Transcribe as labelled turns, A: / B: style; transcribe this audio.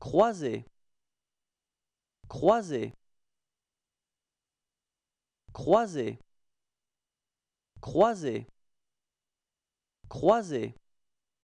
A: croiser croiser croiser croiser croiser